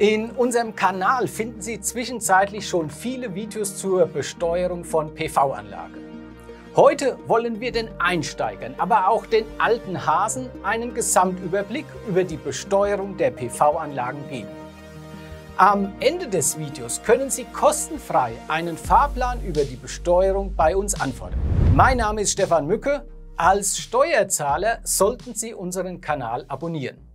In unserem Kanal finden Sie zwischenzeitlich schon viele Videos zur Besteuerung von pv anlagen Heute wollen wir den Einsteigern, aber auch den alten Hasen einen Gesamtüberblick über die Besteuerung der PV-Anlagen geben. Am Ende des Videos können Sie kostenfrei einen Fahrplan über die Besteuerung bei uns anfordern. Mein Name ist Stefan Mücke. Als Steuerzahler sollten Sie unseren Kanal abonnieren.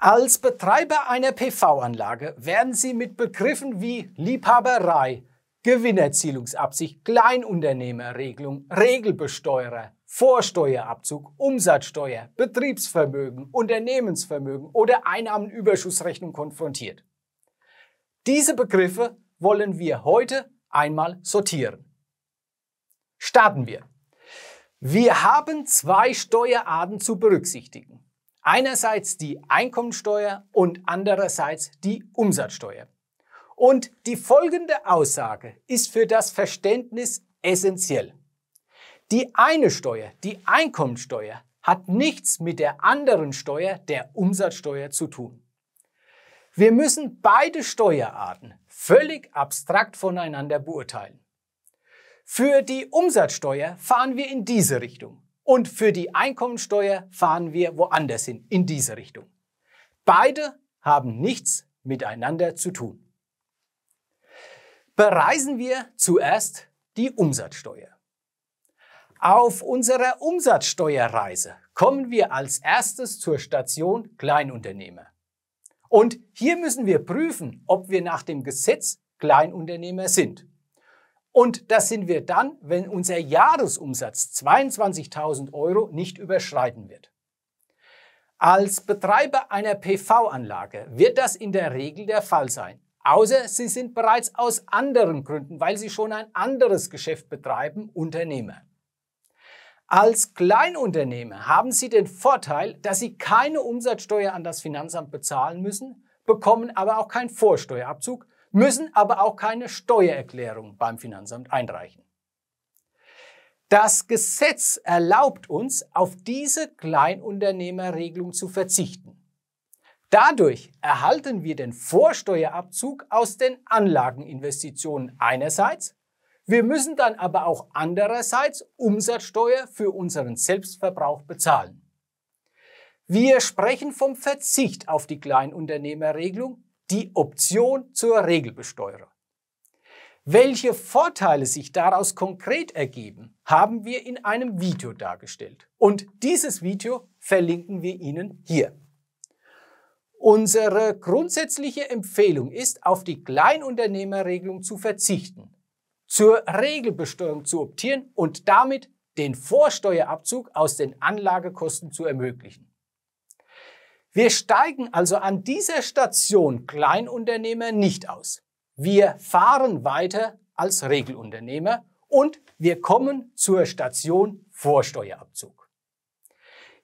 Als Betreiber einer PV-Anlage werden Sie mit Begriffen wie Liebhaberei, Gewinnerzielungsabsicht, Kleinunternehmerregelung, Regelbesteuerer, Vorsteuerabzug, Umsatzsteuer, Betriebsvermögen, Unternehmensvermögen oder Einnahmenüberschussrechnung konfrontiert. Diese Begriffe wollen wir heute einmal sortieren. Starten wir. Wir haben zwei Steuerarten zu berücksichtigen. Einerseits die Einkommensteuer und andererseits die Umsatzsteuer. Und die folgende Aussage ist für das Verständnis essentiell. Die eine Steuer, die Einkommensteuer, hat nichts mit der anderen Steuer, der Umsatzsteuer, zu tun. Wir müssen beide Steuerarten völlig abstrakt voneinander beurteilen. Für die Umsatzsteuer fahren wir in diese Richtung. Und für die Einkommensteuer fahren wir woanders hin, in diese Richtung. Beide haben nichts miteinander zu tun. Bereisen wir zuerst die Umsatzsteuer. Auf unserer Umsatzsteuerreise kommen wir als erstes zur Station Kleinunternehmer. Und hier müssen wir prüfen, ob wir nach dem Gesetz Kleinunternehmer sind. Und das sind wir dann, wenn unser Jahresumsatz 22.000 Euro nicht überschreiten wird. Als Betreiber einer PV-Anlage wird das in der Regel der Fall sein. Außer Sie sind bereits aus anderen Gründen, weil Sie schon ein anderes Geschäft betreiben, Unternehmer. Als Kleinunternehmer haben Sie den Vorteil, dass Sie keine Umsatzsteuer an das Finanzamt bezahlen müssen, bekommen aber auch keinen Vorsteuerabzug, müssen aber auch keine Steuererklärung beim Finanzamt einreichen. Das Gesetz erlaubt uns, auf diese Kleinunternehmerregelung zu verzichten. Dadurch erhalten wir den Vorsteuerabzug aus den Anlageninvestitionen einerseits, wir müssen dann aber auch andererseits Umsatzsteuer für unseren Selbstverbrauch bezahlen. Wir sprechen vom Verzicht auf die Kleinunternehmerregelung die Option zur Regelbesteuerung. Welche Vorteile sich daraus konkret ergeben, haben wir in einem Video dargestellt. Und dieses Video verlinken wir Ihnen hier. Unsere grundsätzliche Empfehlung ist, auf die Kleinunternehmerregelung zu verzichten, zur Regelbesteuerung zu optieren und damit den Vorsteuerabzug aus den Anlagekosten zu ermöglichen. Wir steigen also an dieser Station Kleinunternehmer nicht aus. Wir fahren weiter als Regelunternehmer und wir kommen zur Station Vorsteuerabzug.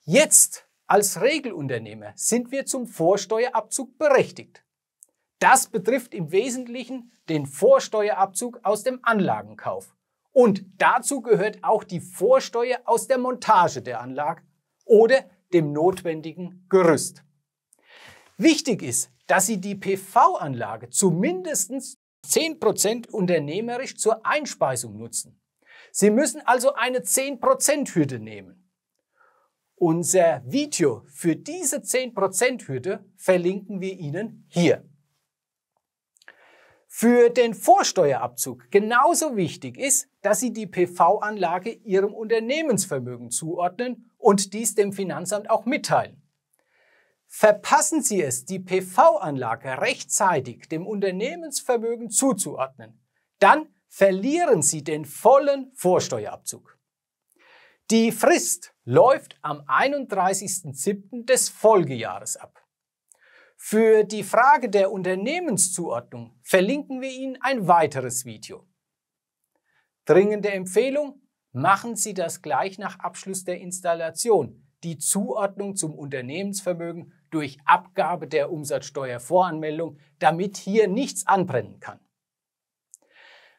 Jetzt als Regelunternehmer sind wir zum Vorsteuerabzug berechtigt. Das betrifft im Wesentlichen den Vorsteuerabzug aus dem Anlagenkauf. Und dazu gehört auch die Vorsteuer aus der Montage der Anlage oder dem notwendigen Gerüst. Wichtig ist, dass Sie die PV-Anlage zumindest 10% unternehmerisch zur Einspeisung nutzen. Sie müssen also eine 10%-Hürde nehmen. Unser Video für diese 10%-Hürde verlinken wir Ihnen hier. Für den Vorsteuerabzug genauso wichtig ist, dass Sie die PV-Anlage Ihrem Unternehmensvermögen zuordnen und dies dem Finanzamt auch mitteilen. Verpassen Sie es, die PV-Anlage rechtzeitig dem Unternehmensvermögen zuzuordnen, dann verlieren Sie den vollen Vorsteuerabzug. Die Frist läuft am 31.07. des Folgejahres ab. Für die Frage der Unternehmenszuordnung verlinken wir Ihnen ein weiteres Video. Dringende Empfehlung, machen Sie das gleich nach Abschluss der Installation, die Zuordnung zum Unternehmensvermögen durch Abgabe der Umsatzsteuervoranmeldung, damit hier nichts anbrennen kann.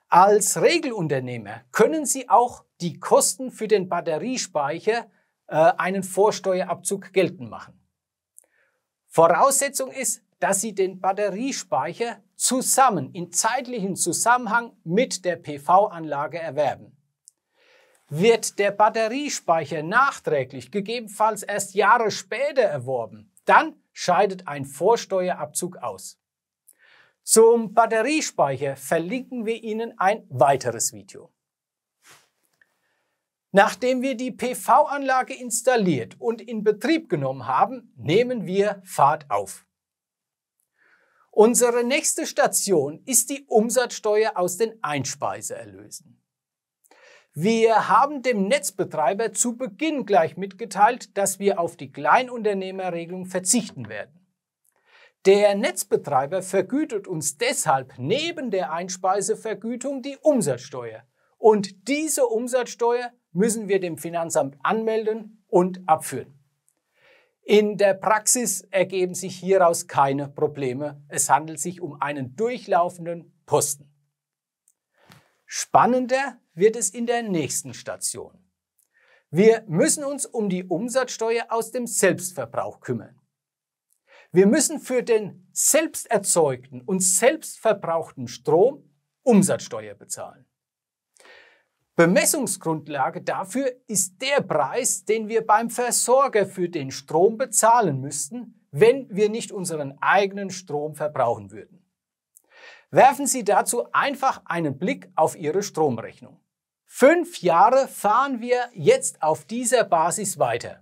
Als Regelunternehmer können Sie auch die Kosten für den Batteriespeicher äh, einen Vorsteuerabzug geltend machen. Voraussetzung ist, dass Sie den Batteriespeicher zusammen in zeitlichem Zusammenhang mit der PV-Anlage erwerben. Wird der Batteriespeicher nachträglich, gegebenenfalls erst Jahre später erworben, dann scheidet ein Vorsteuerabzug aus. Zum Batteriespeicher verlinken wir Ihnen ein weiteres Video. Nachdem wir die PV-Anlage installiert und in Betrieb genommen haben, nehmen wir Fahrt auf. Unsere nächste Station ist die Umsatzsteuer aus den Einspeiseerlösen. Wir haben dem Netzbetreiber zu Beginn gleich mitgeteilt, dass wir auf die Kleinunternehmerregelung verzichten werden. Der Netzbetreiber vergütet uns deshalb neben der Einspeisevergütung die Umsatzsteuer. Und diese Umsatzsteuer müssen wir dem Finanzamt anmelden und abführen. In der Praxis ergeben sich hieraus keine Probleme. Es handelt sich um einen durchlaufenden Posten. Spannender wird es in der nächsten Station. Wir müssen uns um die Umsatzsteuer aus dem Selbstverbrauch kümmern. Wir müssen für den selbst erzeugten und selbst verbrauchten Strom Umsatzsteuer bezahlen. Bemessungsgrundlage dafür ist der Preis, den wir beim Versorger für den Strom bezahlen müssten, wenn wir nicht unseren eigenen Strom verbrauchen würden. Werfen Sie dazu einfach einen Blick auf Ihre Stromrechnung. Fünf Jahre fahren wir jetzt auf dieser Basis weiter.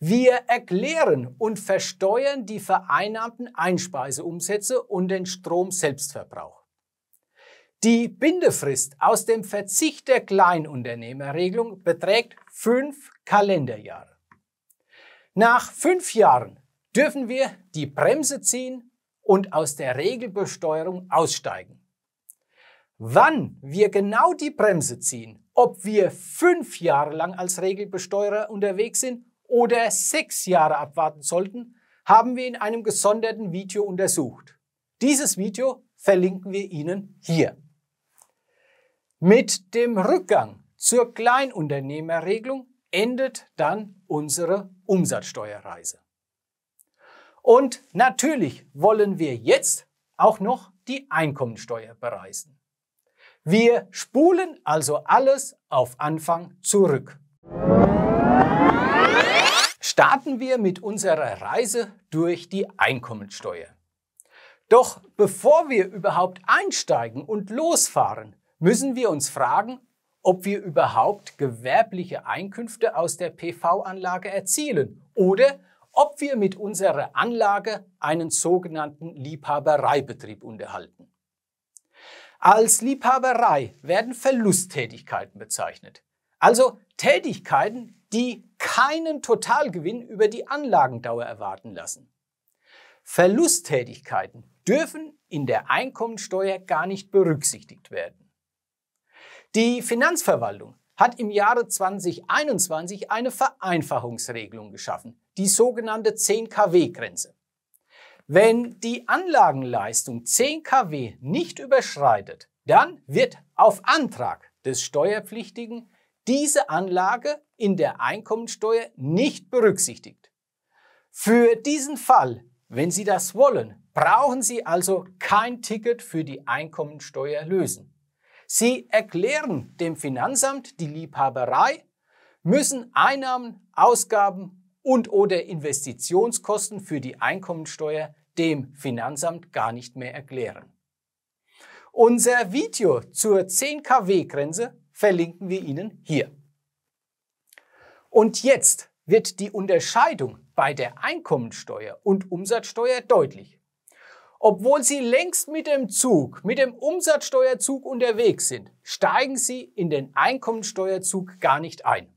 Wir erklären und versteuern die vereinnahmten Einspeiseumsätze und den Stromselbstverbrauch. Die Bindefrist aus dem Verzicht der Kleinunternehmerregelung beträgt fünf Kalenderjahre. Nach fünf Jahren dürfen wir die Bremse ziehen und aus der Regelbesteuerung aussteigen. Wann wir genau die Bremse ziehen, ob wir fünf Jahre lang als Regelbesteuerer unterwegs sind oder sechs Jahre abwarten sollten, haben wir in einem gesonderten Video untersucht. Dieses Video verlinken wir Ihnen hier. Mit dem Rückgang zur Kleinunternehmerregelung endet dann unsere Umsatzsteuerreise. Und natürlich wollen wir jetzt auch noch die Einkommensteuer bereisen. Wir spulen also alles auf Anfang zurück. Starten wir mit unserer Reise durch die Einkommensteuer. Doch bevor wir überhaupt einsteigen und losfahren, müssen wir uns fragen, ob wir überhaupt gewerbliche Einkünfte aus der PV-Anlage erzielen oder ob wir mit unserer Anlage einen sogenannten Liebhabereibetrieb unterhalten. Als Liebhaberei werden Verlusttätigkeiten bezeichnet. Also Tätigkeiten, die keinen Totalgewinn über die Anlagendauer erwarten lassen. Verlusttätigkeiten dürfen in der Einkommensteuer gar nicht berücksichtigt werden. Die Finanzverwaltung hat im Jahre 2021 eine Vereinfachungsregelung geschaffen, die sogenannte 10 kW-Grenze. Wenn die Anlagenleistung 10 kW nicht überschreitet, dann wird auf Antrag des Steuerpflichtigen diese Anlage in der Einkommensteuer nicht berücksichtigt. Für diesen Fall, wenn Sie das wollen, brauchen Sie also kein Ticket für die Einkommensteuer lösen. Sie erklären dem Finanzamt die Liebhaberei, müssen Einnahmen, Ausgaben und oder Investitionskosten für die Einkommensteuer dem Finanzamt gar nicht mehr erklären. Unser Video zur 10 kW-Grenze verlinken wir Ihnen hier. Und jetzt wird die Unterscheidung bei der Einkommensteuer und Umsatzsteuer deutlich. Obwohl Sie längst mit dem Zug, mit dem Umsatzsteuerzug unterwegs sind, steigen Sie in den Einkommensteuerzug gar nicht ein.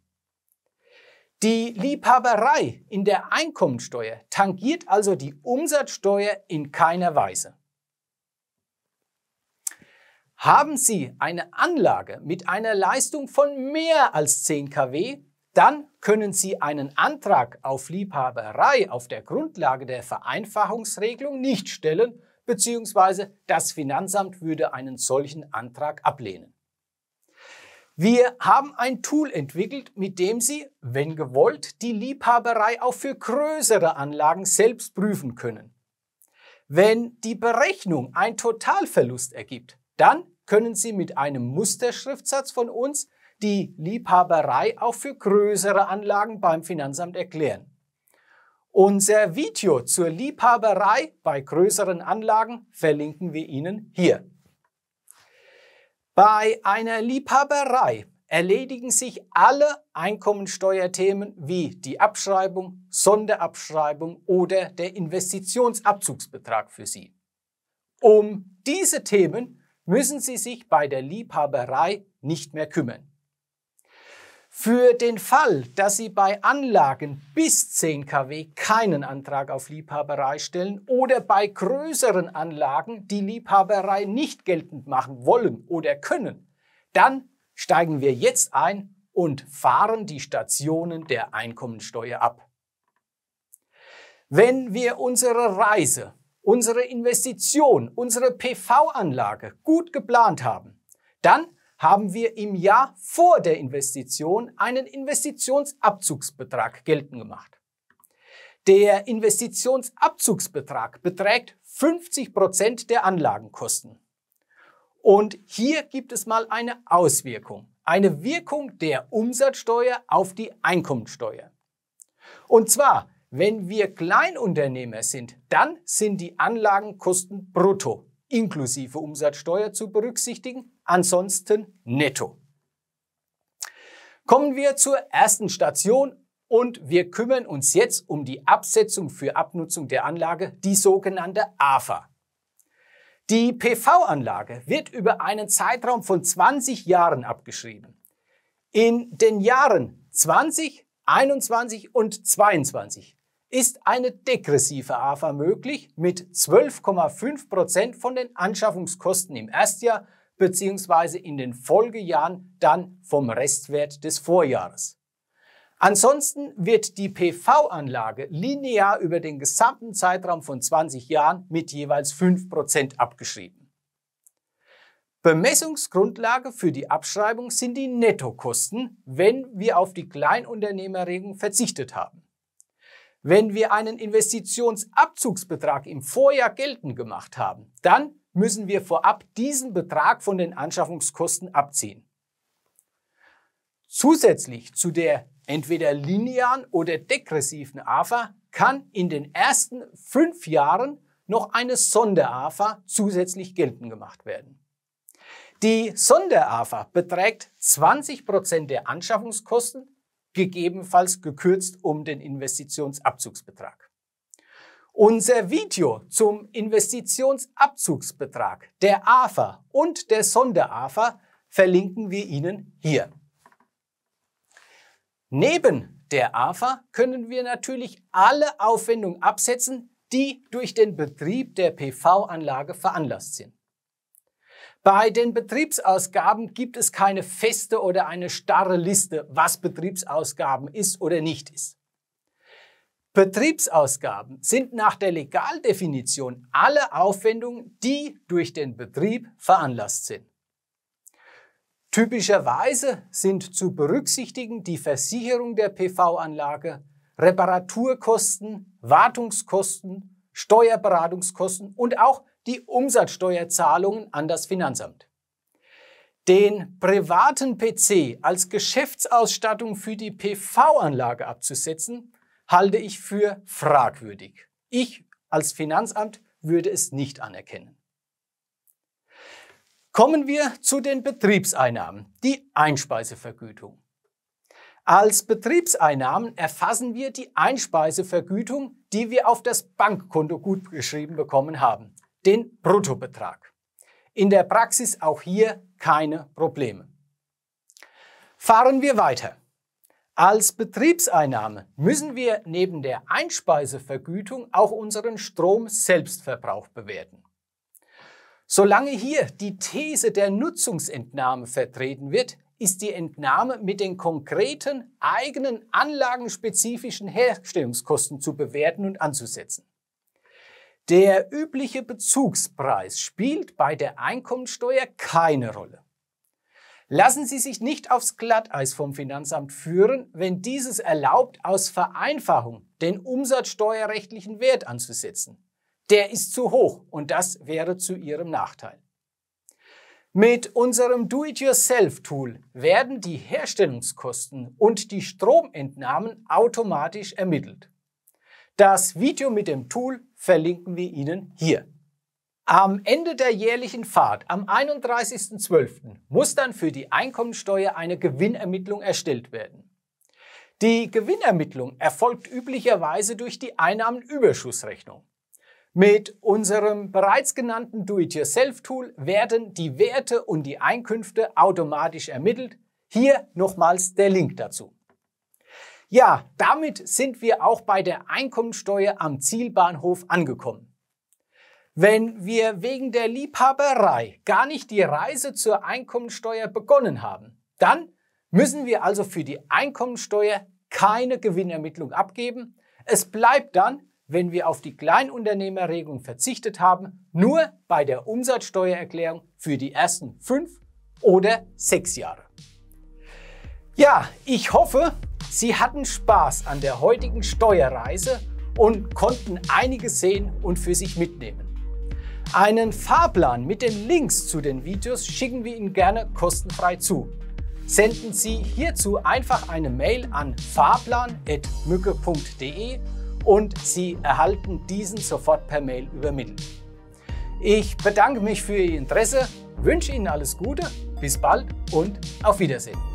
Die Liebhaberei in der Einkommensteuer tangiert also die Umsatzsteuer in keiner Weise. Haben Sie eine Anlage mit einer Leistung von mehr als 10 kW, dann können Sie einen Antrag auf Liebhaberei auf der Grundlage der Vereinfachungsregelung nicht stellen, beziehungsweise das Finanzamt würde einen solchen Antrag ablehnen. Wir haben ein Tool entwickelt, mit dem Sie, wenn gewollt, die Liebhaberei auch für größere Anlagen selbst prüfen können. Wenn die Berechnung einen Totalverlust ergibt, dann können Sie mit einem Musterschriftsatz von uns die Liebhaberei auch für größere Anlagen beim Finanzamt erklären. Unser Video zur Liebhaberei bei größeren Anlagen verlinken wir Ihnen hier. Bei einer Liebhaberei erledigen sich alle Einkommensteuerthemen wie die Abschreibung, Sonderabschreibung oder der Investitionsabzugsbetrag für Sie. Um diese Themen müssen Sie sich bei der Liebhaberei nicht mehr kümmern. Für den Fall, dass Sie bei Anlagen bis 10 kW keinen Antrag auf Liebhaberei stellen oder bei größeren Anlagen die Liebhaberei nicht geltend machen wollen oder können, dann steigen wir jetzt ein und fahren die Stationen der Einkommensteuer ab. Wenn wir unsere Reise, unsere Investition, unsere PV-Anlage gut geplant haben, dann haben wir im Jahr vor der Investition einen Investitionsabzugsbetrag geltend gemacht. Der Investitionsabzugsbetrag beträgt 50 der Anlagenkosten. Und hier gibt es mal eine Auswirkung, eine Wirkung der Umsatzsteuer auf die Einkommensteuer. Und zwar, wenn wir Kleinunternehmer sind, dann sind die Anlagenkosten brutto inklusive Umsatzsteuer zu berücksichtigen ansonsten netto. Kommen wir zur ersten Station und wir kümmern uns jetzt um die Absetzung für Abnutzung der Anlage, die sogenannte AFA. Die PV-Anlage wird über einen Zeitraum von 20 Jahren abgeschrieben. In den Jahren 20, 21 und 22 ist eine degressive AFA möglich mit 12,5% Prozent von den Anschaffungskosten im Erstjahr beziehungsweise in den Folgejahren dann vom Restwert des Vorjahres. Ansonsten wird die PV-Anlage linear über den gesamten Zeitraum von 20 Jahren mit jeweils 5% abgeschrieben. Bemessungsgrundlage für die Abschreibung sind die Nettokosten, wenn wir auf die Kleinunternehmerregung verzichtet haben. Wenn wir einen Investitionsabzugsbetrag im Vorjahr geltend gemacht haben, dann müssen wir vorab diesen Betrag von den Anschaffungskosten abziehen. Zusätzlich zu der entweder linearen oder degressiven AFA kann in den ersten fünf Jahren noch eine Sonder-AFA zusätzlich geltend gemacht werden. Die Sonder-AFA beträgt 20% Prozent der Anschaffungskosten, gegebenenfalls gekürzt um den Investitionsabzugsbetrag. Unser Video zum Investitionsabzugsbetrag, der AFA und der Sonder-AFA verlinken wir Ihnen hier. Neben der AFA können wir natürlich alle Aufwendungen absetzen, die durch den Betrieb der PV-Anlage veranlasst sind. Bei den Betriebsausgaben gibt es keine feste oder eine starre Liste, was Betriebsausgaben ist oder nicht ist. Betriebsausgaben sind nach der Legaldefinition alle Aufwendungen, die durch den Betrieb veranlasst sind. Typischerweise sind zu berücksichtigen die Versicherung der PV-Anlage, Reparaturkosten, Wartungskosten, Steuerberatungskosten und auch die Umsatzsteuerzahlungen an das Finanzamt. Den privaten PC als Geschäftsausstattung für die PV-Anlage abzusetzen, halte ich für fragwürdig. Ich als Finanzamt würde es nicht anerkennen. Kommen wir zu den Betriebseinnahmen, die Einspeisevergütung. Als Betriebseinnahmen erfassen wir die Einspeisevergütung, die wir auf das Bankkonto gutgeschrieben bekommen haben, den Bruttobetrag. In der Praxis auch hier keine Probleme. Fahren wir weiter. Als Betriebseinnahme müssen wir neben der Einspeisevergütung auch unseren Strom-Selbstverbrauch bewerten. Solange hier die These der Nutzungsentnahme vertreten wird, ist die Entnahme mit den konkreten eigenen anlagenspezifischen Herstellungskosten zu bewerten und anzusetzen. Der übliche Bezugspreis spielt bei der Einkommensteuer keine Rolle. Lassen Sie sich nicht aufs Glatteis vom Finanzamt führen, wenn dieses erlaubt, aus Vereinfachung den umsatzsteuerrechtlichen Wert anzusetzen. Der ist zu hoch und das wäre zu Ihrem Nachteil. Mit unserem Do-it-yourself-Tool werden die Herstellungskosten und die Stromentnahmen automatisch ermittelt. Das Video mit dem Tool verlinken wir Ihnen hier. Am Ende der jährlichen Fahrt, am 31.12., muss dann für die Einkommensteuer eine Gewinnermittlung erstellt werden. Die Gewinnermittlung erfolgt üblicherweise durch die Einnahmenüberschussrechnung. Mit unserem bereits genannten Do-it-yourself-Tool werden die Werte und die Einkünfte automatisch ermittelt. Hier nochmals der Link dazu. Ja, damit sind wir auch bei der Einkommensteuer am Zielbahnhof angekommen. Wenn wir wegen der Liebhaberei gar nicht die Reise zur Einkommensteuer begonnen haben, dann müssen wir also für die Einkommensteuer keine Gewinnermittlung abgeben. Es bleibt dann, wenn wir auf die Kleinunternehmerregelung verzichtet haben, nur bei der Umsatzsteuererklärung für die ersten fünf oder sechs Jahre. Ja, ich hoffe, Sie hatten Spaß an der heutigen Steuerreise und konnten einiges sehen und für sich mitnehmen. Einen Fahrplan mit den Links zu den Videos schicken wir Ihnen gerne kostenfrei zu. Senden Sie hierzu einfach eine Mail an fahrplan.mücke.de und Sie erhalten diesen sofort per Mail übermittelt. Ich bedanke mich für Ihr Interesse, wünsche Ihnen alles Gute, bis bald und auf Wiedersehen.